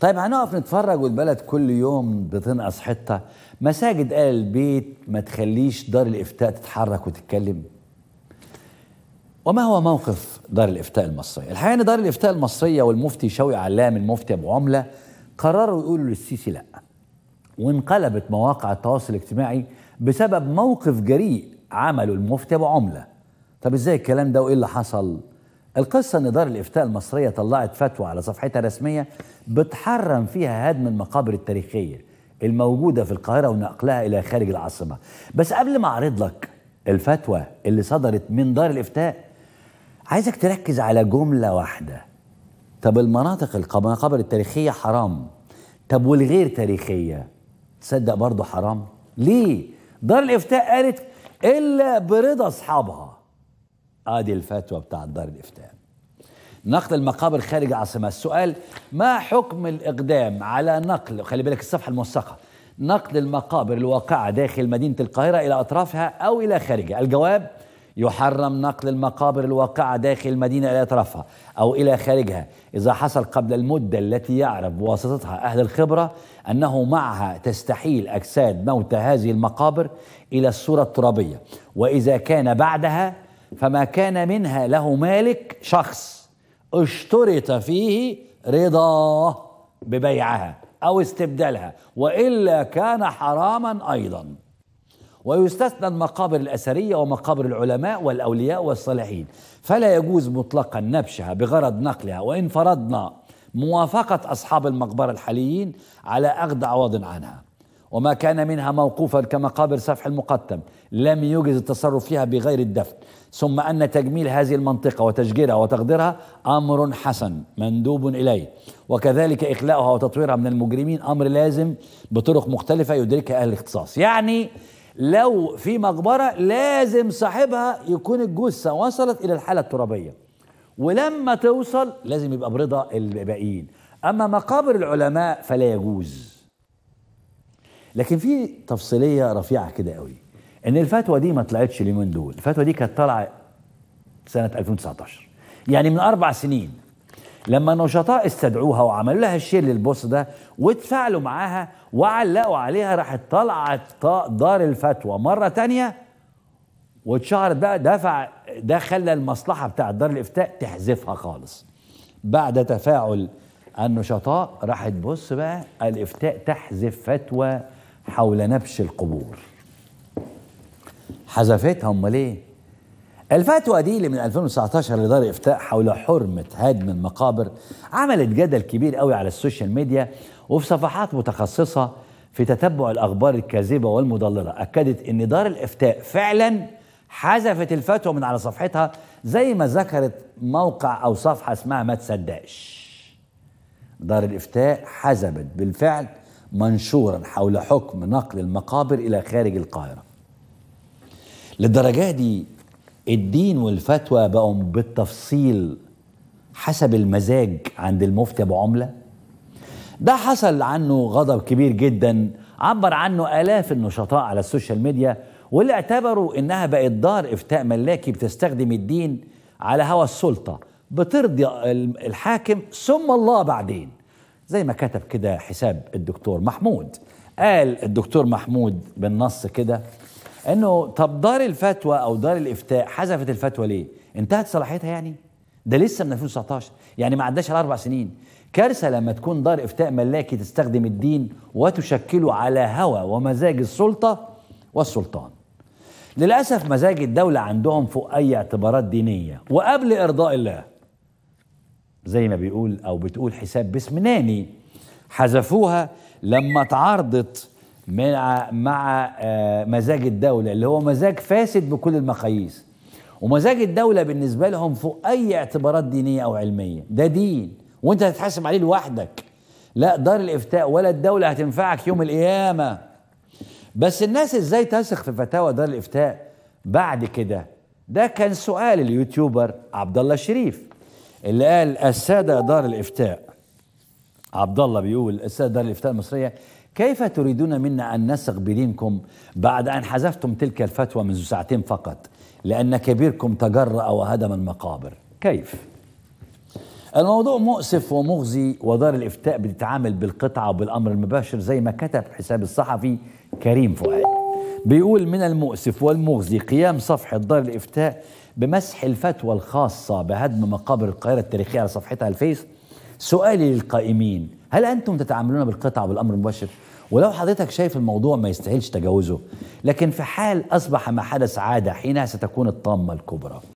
طيب هنقف نتفرج والبلد كل يوم بتنقص حته مساجد قال البيت ما تخليش دار الافتاء تتحرك وتتكلم وما هو موقف دار الافتاء المصريه الحقيقه ان دار الافتاء المصريه والمفتي شوقي علام المفتي ابو عمله قرروا يقولوا للسيسي لا وانقلبت مواقع التواصل الاجتماعي بسبب موقف جريء عمله المفتي ابو عمله طب ازاي الكلام ده وايه اللي حصل القصة أن دار الإفتاء المصرية طلعت فتوى على صفحتها الرسمية بتحرم فيها هدم المقابر التاريخية الموجودة في القاهرة ونقلها إلى خارج العاصمة بس قبل ما أعرض لك الفتوى اللي صدرت من دار الإفتاء عايزك تركز على جملة واحدة طب المناطق المقابر التاريخية حرام طب والغير تاريخية تصدق برضه حرام ليه دار الإفتاء قالت إلا برضا أصحابها ادي الفتوى بتاعت دار الافتاء نقل المقابر خارج العاصمه السؤال ما حكم الاقدام على نقل خلي بالك الصفحه الموثقه نقل المقابر الواقعه داخل مدينه القاهره الى اطرافها او الى خارجها الجواب يحرم نقل المقابر الواقعة داخل المدينة إلى أطرافها أو إلى خارجها إذا حصل قبل المدة التي يعرف بواسطتها أهل الخبرة أنه معها تستحيل أجساد موتى هذه المقابر إلى الصورة الترابية وإذا كان بعدها فما كان منها له مالك شخص اشترط فيه رضاه ببيعها أو استبدالها وإلا كان حراما أيضا ويستثنى المقابر الأثرية ومقابر العلماء والأولياء والصالحين فلا يجوز مطلقا نبشها بغرض نقلها وإن فرضنا موافقة أصحاب المقبرة الحاليين على أخذ عوض عنها وما كان منها موقوفا كمقابر سفح المقتم لم يجز التصرف فيها بغير الدفن ثم أن تجميل هذه المنطقة وتشجيرها وتقديرها أمر حسن مندوب إليه وكذلك إخلاؤها وتطويرها من المجرمين أمر لازم بطرق مختلفة يدركها أهل الاختصاص يعني لو في مقبرة لازم صاحبها يكون الجثة وصلت إلى الحالة الترابية ولما توصل لازم يبقى برضا الباقيين أما مقابر العلماء فلا يجوز لكن في تفصيليه رفيعه كده قوي ان الفتوى دي ما طلعتش اليومين دول الفتوى دي كانت طالعه سنه 2019 يعني من اربع سنين لما النشطاء استدعوها وعملوا لها الشير للبوست ده وتفاعلوا معاها وعلقوا عليها راحت طلعت دار الفتوى مره تانية واتشهرت بقى دفع ده خلى المصلحه بتاعت دار الافتاء تحذفها خالص بعد تفاعل النشطاء راحت بص بقى الافتاء تحذف فتوى حول نبش القبور حذفتها امال ايه الفتوى دي اللي من 2019 لدار الافتاء حول حرمه هدم المقابر عملت جدل كبير قوي على السوشيال ميديا وفي صفحات متخصصه في تتبع الاخبار الكاذبه والمضلله اكدت ان دار الافتاء فعلا حذفت الفتوى من على صفحتها زي ما ذكرت موقع او صفحه اسمها ما تصدقش دار الافتاء حذفت بالفعل منشورا حول حكم نقل المقابر إلى خارج القاهرة للدرجة دي الدين والفتوى بقوا بالتفصيل حسب المزاج عند المفتي أبو عملة ده حصل عنه غضب كبير جدا عبر عنه آلاف النشطاء على السوشيال ميديا واللي اعتبروا إنها بقت دار إفتاء ملاكي بتستخدم الدين على هوى السلطة بترضي الحاكم ثم الله بعدين زي ما كتب كده حساب الدكتور محمود قال الدكتور محمود بالنص كده انه طب دار الفتوى او دار الافتاء حذفت الفتوى ليه انتهت صلاحيتها يعني ده لسه من 2019 يعني ما عداش الاربع سنين كارثه لما تكون دار افتاء ملاكي تستخدم الدين وتشكله على هوى ومزاج السلطه والسلطان للاسف مزاج الدوله عندهم فوق اي اعتبارات دينيه وقبل ارضاء الله زي ما بيقول أو بتقول حساب باسم ناني حذفوها لما تعارضت مع مع آه، مزاج الدولة اللي هو مزاج فاسد بكل المقاييس ومزاج الدولة بالنسبة لهم فوق أي اعتبارات دينية أو علمية ده دين وأنت هتتحاسب عليه لوحدك لا دار الإفتاء ولا الدولة هتنفعك يوم القيامة بس الناس إزاي تثق في فتاوى دار الإفتاء بعد كده ده كان سؤال اليوتيوبر عبد الله شريف اللي قال الساده دار الافتاء عبد الله بيقول الساده دار الافتاء المصريه كيف تريدون منا ان نثق بدينكم بعد ان حذفتم تلك الفتوى منذ ساعتين فقط لان كبيركم تجرأ وهدم المقابر كيف الموضوع مؤسف ومغزي ودار الافتاء بتتعامل بالقطعه وبالامر المباشر زي ما كتب حساب الصحفي كريم فؤاد بيقول من المؤسف والمغزي قيام صفحه دار الافتاء بمسح الفتوى الخاصة بهدم مقابر القاهرة التاريخية على صفحتها الفيس سؤالي للقائمين هل أنتم تتعاملون بالقطعة بالأمر المباشر؟ ولو حضرتك شايف الموضوع ما يستاهلش تجاوزه لكن في حال أصبح ما حدث عادة حينها ستكون الطامة الكبرى